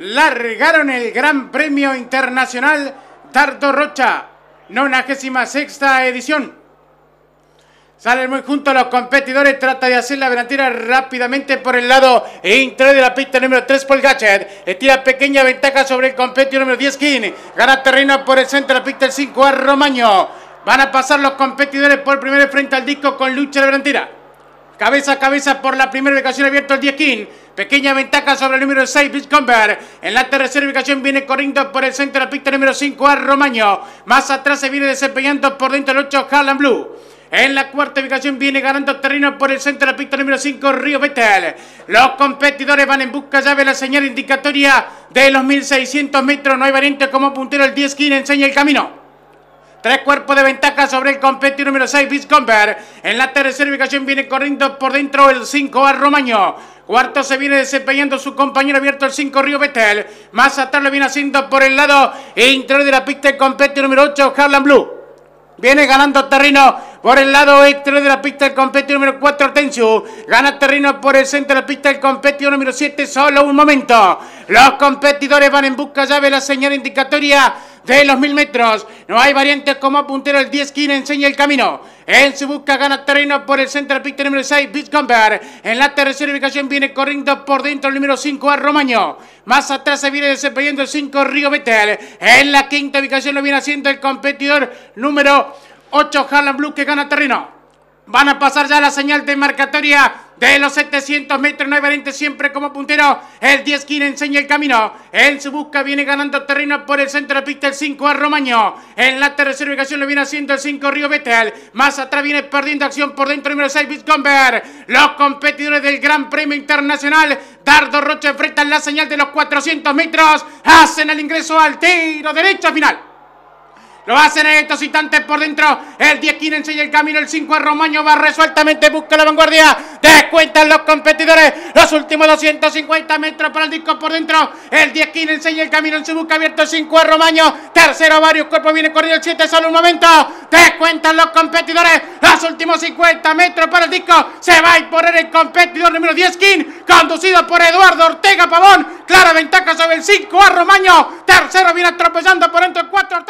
largaron el Gran Premio Internacional Tardo Rocha, 96 edición. Salen muy juntos los competidores, trata de hacer la delantera rápidamente por el lado interior de la pista número 3 por Gachet. Estira eh, pequeña ventaja sobre el competidor número 10 King. Gana terreno por el centro de la pista 5 a Romaño. Van a pasar los competidores por primera frente al disco con lucha de delantera. Cabeza a cabeza por la primera ocasión abierto el 10 King. Pequeña ventaja sobre el número 6, Bitcomber. En la tercera ubicación viene corriendo por el centro de la pista número 5 a Más atrás se viene desempeñando por dentro el 8 Harlan Blue. En la cuarta ubicación viene ganando terreno por el centro de la pista número 5, Río Betel. Los competidores van en busca llave de la señal indicatoria de los 1600 metros. No hay variante como puntero el 10 quien enseña el camino. Tres cuerpos de ventaja sobre el competidor número 6, Viscomber. En la tercera ubicación viene corriendo por dentro el 5 a Romaño. Cuarto se viene desempeñando su compañero abierto el 5 Río Betel. Más atrás lo viene haciendo por el lado interior de la pista el competidor número 8, Harlan Blue. Viene ganando terreno por el lado exterior de la pista el competidor número 4, Hortensio. Gana terreno por el centro de la pista el competidor número 7, solo un momento. Los competidores van en busca ya de la señal indicatoria de los mil metros. No hay variantes como puntero el 10 quien enseña el camino. En su busca gana terreno por el centro pista número 6, Beach En la tercera ubicación viene corriendo por dentro el número 5, a Romaño. Más atrás se viene desempeñando el 5, Río Betel. En la quinta ubicación lo viene haciendo el competidor número 8, Harlan Blue, que gana terreno. Van a pasar ya la señal de marcatoria de los 700 metros, no hay valiente siempre como puntero. El 10 quien enseña el camino. En su busca viene ganando terreno por el centro de pista el 5 a Romaño. En la tercera ubicación lo viene haciendo el 5 Río Betel. Más atrás viene perdiendo acción por dentro número 6 Bitcomber. Los competidores del Gran Premio Internacional Dardo Rocha enfrentan la señal de los 400 metros. Hacen el ingreso al tiro derecho final. Lo hacen en estos instantes por dentro. El 10 kin enseña el camino. El 5 a Romaño. Va resueltamente. Busca la vanguardia. Descuentan los competidores. Los últimos 250 metros para el disco por dentro. El 10 kin enseña el camino. En su busca abierto. El 5 A Romaño. Tercero, varios cuerpos. Viene corriendo el 7. Solo un momento. Descuentan los competidores. Los últimos 50 metros para el disco. Se va a imponer el competidor número 10 King. Conducido por Eduardo Ortega Pavón. Clara ventaja sobre el 5 a Romaño. Tercero viene atropellando por dentro el 4